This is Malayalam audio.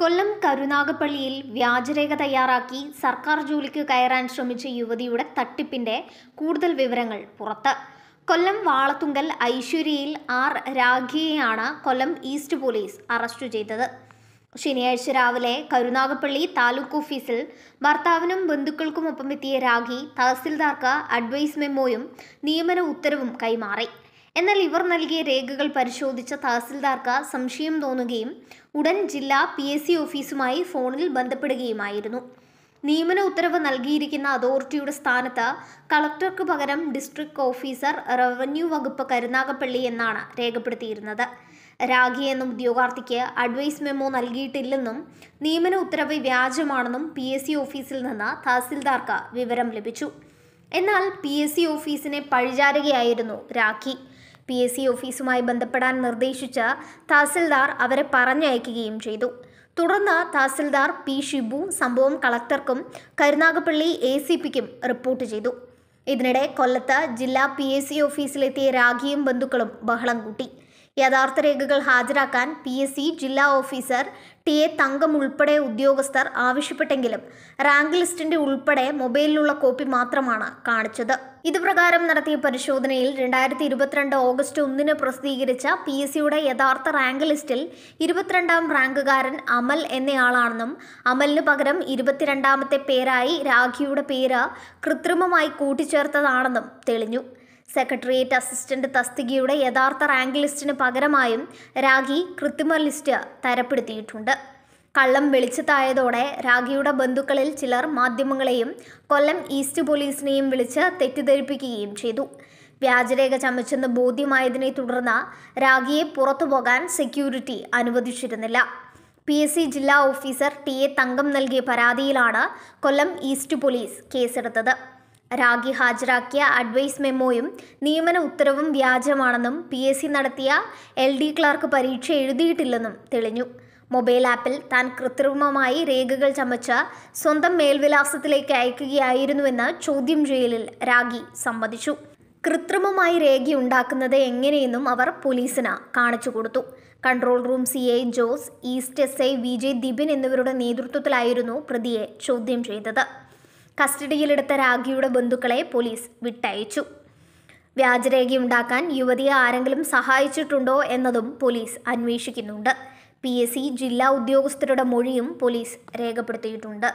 കൊല്ലം കരുനാഗപ്പള്ളിയിൽ വ്യാജരേഖ തയ്യാറാക്കി സർക്കാർ ജോലിക്ക് കയറാൻ ശ്രമിച്ച യുവതിയുടെ തട്ടിപ്പിന്റെ കൂടുതൽ വിവരങ്ങൾ പുറത്ത് കൊല്ലം വാളത്തുങ്കൽ ഐശ്വര്യയിൽ ആർ രാഖിയെയാണ് കൊല്ലം ഈസ്റ്റ് പോലീസ് അറസ്റ്റ് ചെയ്തത് ശനിയാഴ്ച രാവിലെ കരുനാഗപ്പള്ളി താലൂക്ക് ഓഫീസിൽ ഭർത്താവിനും ബന്ധുക്കൾക്കുമൊപ്പം എത്തിയ രാഖി തഹസിൽദാർക്ക് അഡ്വൈസ് മെമ്മോയും നിയമന ഉത്തരവും കൈമാറി എന്നാൽ ഇവർ നൽകിയ രേഖകൾ പരിശോധിച്ച തഹസിൽദാർക്ക് സംശയം തോന്നുകയും ഉടൻ ജില്ലാ പി എസ് സി ഓഫീസുമായി ഫോണിൽ ബന്ധപ്പെടുകയുമായിരുന്നു നിയമന ഉത്തരവ് നൽകിയിരിക്കുന്ന അതോറിറ്റിയുടെ സ്ഥാനത്ത് കളക്ടർക്ക് പകരം ഡിസ്ട്രിക്ട് ഓഫീസർ റവന്യൂ വകുപ്പ് കരുനാഗപ്പള്ളി എന്നാണ് രേഖപ്പെടുത്തിയിരുന്നത് രാഖി എന്ന ഉദ്യോഗാർത്ഥിക്ക് അഡ്വൈസ് മെമ്മോ നൽകിയിട്ടില്ലെന്നും നിയമന ഉത്തരവ് വ്യാജമാണെന്നും പി എസ് സി ഓഫീസിൽ നിന്ന് തഹസിൽദാർക്ക് വിവരം ലഭിച്ചു എന്നാൽ പി എസ് സി ഓഫീസിനെ പഴിചാരുകയായിരുന്നു രാഖി പി എസ് സി ഓഫീസുമായി ബന്ധപ്പെടാൻ നിർദ്ദേശിച്ച തഹസിൽദാർ അവരെ പറഞ്ഞയക്കുകയും ചെയ്തു തുടർന്ന് തഹസിൽദാർ പി ഷിബു സംഭവം കളക്ടർക്കും കരുനാഗപ്പള്ളി എ സി പിക്കും റിപ്പോർട്ട് ചെയ്തു ഇതിനിടെ കൊല്ലത്ത് ജില്ലാ പി എസ് സി ഓഫീസിലെത്തിയ രാഖിയും ബന്ധുക്കളും ബഹളം കൂട്ടി യഥാർത്ഥ രേഖകൾ ഹാജരാക്കാൻ പി എസ് സി ജില്ലാ ഓഫീസർ ടി എ തങ്കം ഉൾപ്പെടെ ഉദ്യോഗസ്ഥർ ആവശ്യപ്പെട്ടെങ്കിലും റാങ്ക് ലിസ്റ്റിന്റെ ഉൾപ്പെടെ മൊബൈലിലുള്ള കോപ്പി മാത്രമാണ് കാണിച്ചത് ഇതുപ്രകാരം നടത്തിയ പരിശോധനയിൽ രണ്ടായിരത്തി ഇരുപത്തിരണ്ട് ഓഗസ്റ്റ് ഒന്നിന് പ്രസിദ്ധീകരിച്ച പി എസ് സിയുടെ യഥാർത്ഥ റാങ്ക് ലിസ്റ്റിൽ ഇരുപത്തിരണ്ടാം റാങ്കുകാരൻ അമൽ എന്നയാളാണെന്നും അമലിന് പകരം ഇരുപത്തിരണ്ടാമത്തെ പേരായി രാഖിയുടെ പേര് കൃത്രിമമായി കൂട്ടിച്ചേർത്തതാണെന്നും തെളിഞ്ഞു സെക്രട്ടേറിയറ്റ് അസിസ്റ്റന്റ് തസ്തികയുടെ യഥാർത്ഥ റാങ്ക് ലിസ്റ്റിന് പകരമായും രാഖി കൃത്രിമ ലിസ്റ്റ് തരപ്പെടുത്തിയിട്ടുണ്ട് കള്ളം വെളിച്ചത്തായതോടെ രാഖിയുടെ ബന്ധുക്കളിൽ ചിലർ മാധ്യമങ്ങളെയും കൊല്ലം ഈസ്റ്റ് പോലീസിനെയും വിളിച്ച് തെറ്റിദ്ധരിപ്പിക്കുകയും ചെയ്തു വ്യാജരേഖ ചമച്ചെന്ന് ബോധ്യമായതിനെ തുടർന്ന് രാഖിയെ പുറത്തു പോകാൻ സെക്യൂരിറ്റി അനുവദിച്ചിരുന്നില്ല പി എസ് സി ജില്ലാ ഓഫീസർ ടി എ തങ്കം നൽകിയ പരാതിയിലാണ് കൊല്ലം ഈസ്റ്റ് പോലീസ് കേസെടുത്തത് രാഖി ഹാജരാക്കിയ അഡ്വൈസ് മെമ്മോയും നിയമന ഉത്തരവും വ്യാജമാണെന്നും പി എസ് സി നടത്തിയ എൽ ഡി ക്ലർക്ക് പരീക്ഷ എഴുതിയിട്ടില്ലെന്നും തെളിഞ്ഞു മൊബൈൽ ആപ്പിൽ താൻ കൃത്രിമമായി രേഖകൾ ചമച്ച സ്വന്തം മേൽവിലാസത്തിലേക്ക് അയക്കുകയായിരുന്നുവെന്ന് ചോദ്യം ചെയ്യലിൽ രാഖി സമ്മതിച്ചു കൃത്രിമമായി ഉണ്ടാക്കുന്നത് എങ്ങനെയെന്നും അവർ പോലീസിന് കാണിച്ചു കൊടുത്തു control room C I Jose east S I Vijay Dibin എന്നിവരുടെ നേതൃത്വത്തിലായിരുന്നു പ്രതിയെ ചോദ്യം ചെയ്തത് കസ്റ്റഡിയിലെടുത്ത രാഖിയുടെ ബന്ധുക്കളെ പോലീസ് വിട്ടയച്ചു വ്യാജരേഖയുണ്ടാക്കാൻ യുവതിയെ ആരെങ്കിലും സഹായിച്ചിട്ടുണ്ടോ എന്നതും പോലീസ് അന്വേഷിക്കുന്നുണ്ട് പി എസ് സി ജില്ലാ ഉദ്യോഗസ്ഥരുടെ മൊഴിയും പോലീസ് രേഖപ്പെടുത്തിയിട്ടുണ്ട്